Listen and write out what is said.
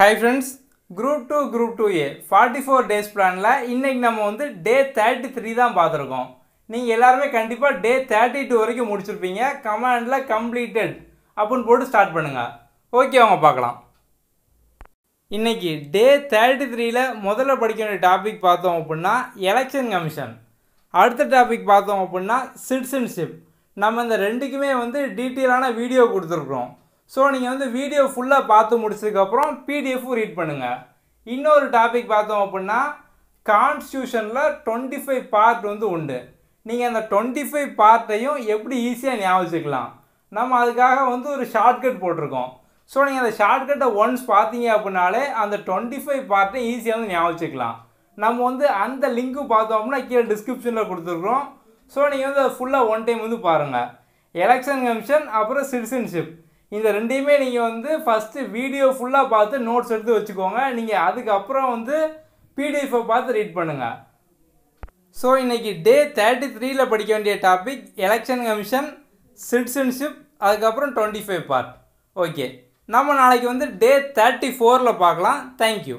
high friends group two group two A forty four days பிளானில் இன்றைக்கி நம்ம வந்து டே தேர்ட்டி த்ரீ தான் பார்த்துருக்கோம் நீங்கள் எல்லாருமே கண்டிப்பாக டே தேர்ட்டி டூ வரைக்கும் முடிச்சிருப்பீங்க கமாண்டில் கம்ப்ளீட்டட் அப்புடின்னு போட்டு ஸ்டார்ட் பண்ணுங்கள் ஓகே அவங்க பார்க்கலாம் இன்றைக்கி டே தேர்ட்டி த்ரீயில் முதல்ல படிக்க வேண்டிய டாபிக் பார்த்தோம் அப்படின்னா எலெக்ஷன் கமிஷன் அடுத்த டாபிக் பார்த்தோம் அப்படின்னா சிட்டிசன்ஷிப் நம்ம இந்த ரெண்டுக்குமே வந்து டீட்டெயிலான வீடியோ கொடுத்துருக்குறோம் ஸோ நீங்கள் வந்து வீடியோ ஃபுல்லாக பார்த்து முடிச்சதுக்கப்புறம் பிடிஎஃப்பும் ரீட் பண்ணுங்கள் இன்னொரு டாபிக் பார்த்தோம் அப்படின்னா கான்ஸ்டியூஷனில் டுவெண்ட்டி ஃபைவ் பார்ட் வந்து உண்டு நீங்கள் அந்த டுவெண்ட்டி ஃபைவ் பார்ட்டையும் எப்படி ஈஸியாக ஞாபகம் நம்ம அதுக்காக வந்து ஒரு ஷார்ட்கட் போட்டிருக்கோம் ஸோ நீங்கள் அந்த ஷார்ட்கட்டை ஒன்ஸ் பார்த்தீங்க அப்படின்னாலே அந்த டுவெண்ட்டி ஃபைவ் பார்ட்டை ஈஸியாக வந்து ஞாபகம் நம்ம வந்து அந்த லிங்க்கு அப்படின்னா கீழே டிஸ்கிரிப்ஷனில் கொடுத்துருக்குறோம் ஸோ நீங்கள் வந்து அதை ஃபுல்லாக ஒன் டைம் வந்து பாருங்கள் எலெக்ஷன் கமிஷன் அப்புறம் சிட்டிசன்ஷிப் இந்த ரெண்டையுமே நீங்கள் வந்து ஃபஸ்ட்டு வீடியோ ஃபுல்லாக பார்த்து நோட்ஸ் எடுத்து வச்சுக்கோங்க நீங்கள் அதுக்கப்புறம் வந்து பிடிஎஃபை பார்த்து ரீட் பண்ணுங்கள் ஸோ இன்றைக்கி டே தேர்ட்டி த்ரீல படிக்க வேண்டிய டாபிக் எலெக்ஷன் கமிஷன் சிட்டிசன்ஷிப் அதுக்கப்புறம் டுவெண்ட்டி ஃபைவ் பார்ட் ஓகே நம்ம நாளைக்கு வந்து டே தேர்ட்டி ஃபோரில் பார்க்கலாம் தேங்க்யூ